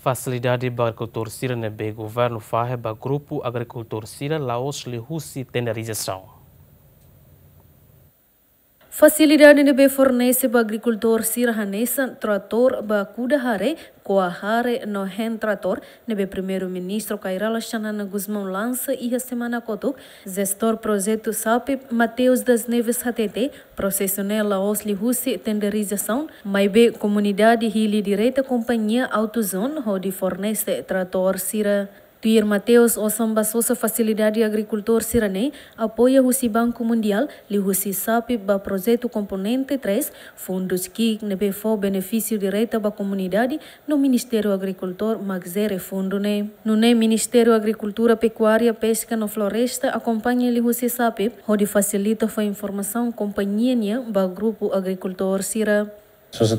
Facilidade para Agricultor Sira Nebê, Governo o Grupo Agricultor Sira Laos, Lihusi, Tenderização. Facilidade de fornece para agricultor sirhanesa trator ba kuda hare koa no hen trator nebe primeiro-ministro Kairala Xanana Guzmão lança e a semana kotuk gestor projeto SAPIP Mateus das Neves HTT da Osli Husi tenderização maibe comunidade hili direita companhia AutoZone onde fornece trator sira Tuir Mateus Osamba Sosa Facilidade Agricultor Siranei apoia o Banco Mundial e o SAP para projeto componente 3, fundos que for benefício direto para a comunidade no Ministério Agricultor Magzere Fundo ne. No ne Ministério Agricultura Pecuária Pesca no Floresta acompanha o SAP, onde facilita a informação companhia para grupo agricultor Sira. Só se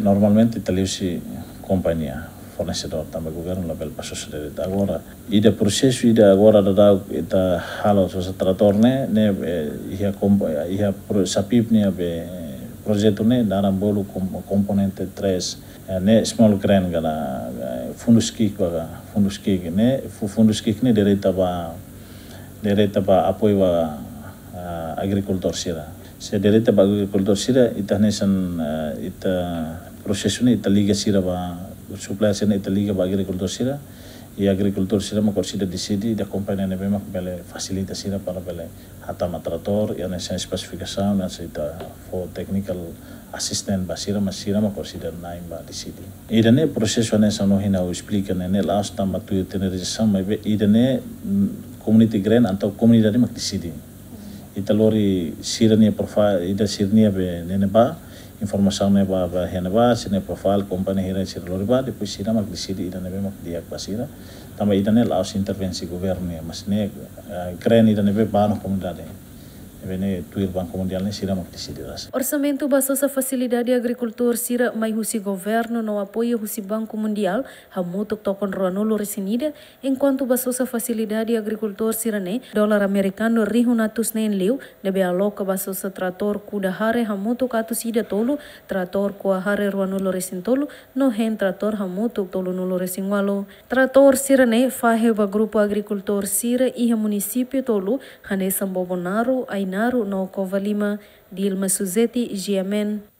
normalmente taliu-se companhia. fonis do tamba governo label pasos passo sedere agora i proses processo agora da da eta halo so tratorne ne ia ia sapip ne be projeto ne dalam bolu komponente 3 ne small grain gala fundus kick baga fundus kick ne fundus kick ne dere taba dere taba apoio baga agricultor sira se dere taba agricultor sira itahnesan ita prosesune ita liga sira ba suppliers in Italy ke agricultor sira i agricultor sira ma consider di sidi da compagnia ne bema bele facilita sira para bele hata ma trator e ne sen specification na sita for technical assistant ba sira ma sira ma consider naim ba di sidi ida ne processo ne sano hina o explica kan, ne ne last time tu tene registration ma be i ne community grant atau community dari mak di sidi ita lori sira ne profile ida sirnia be ne ne ba informação ne ba ba hene ba sine profile company hira sir lori ba depois sira mak di sidi ida nebe mak diak basira tama ida ne laos intervensi mas masne grand eh, ida nebe ba no komunidade vene tuir Banco Mondial ne sira basosa facilidade agrikultur sira mai husi governo no apoio husi Banco Mundial hamutuk tokon ruanulu resinida enquanto basosa facilidade agrikultur sira ne dólar americano rihunatus ne enliu debe aloka basosa trator kuda hare hamutuk atus ida tolu trator kua hare ruanulu resin tolu no hen trator hamutuk tolu nulu resin walu. Trator sira ne faheva grupo agrikultur sira iha município tolu hanesan bobonaro aina Inaru no Kovalima di Ilma Suzeti Jiamen